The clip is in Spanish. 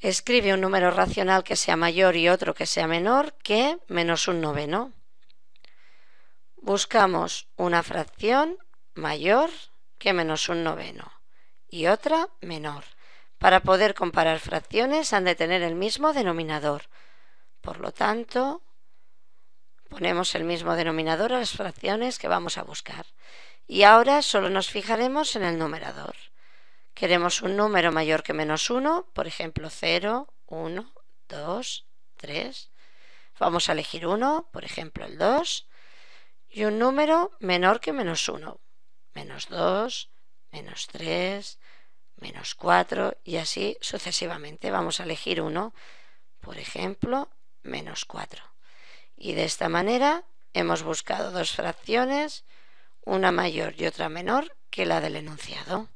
escribe un número racional que sea mayor y otro que sea menor que menos un noveno. Buscamos una fracción mayor que menos un noveno y otra menor. Para poder comparar fracciones han de tener el mismo denominador. Por lo tanto, ponemos el mismo denominador a las fracciones que vamos a buscar. Y ahora solo nos fijaremos en el numerador. Queremos un número mayor que menos 1, por ejemplo 0, 1, 2, 3. Vamos a elegir 1, por ejemplo el 2, y un número menor que menos 1, menos 2, menos 3, menos 4 y así sucesivamente. Vamos a elegir 1, por ejemplo, menos 4. Y de esta manera hemos buscado dos fracciones, una mayor y otra menor que la del enunciado.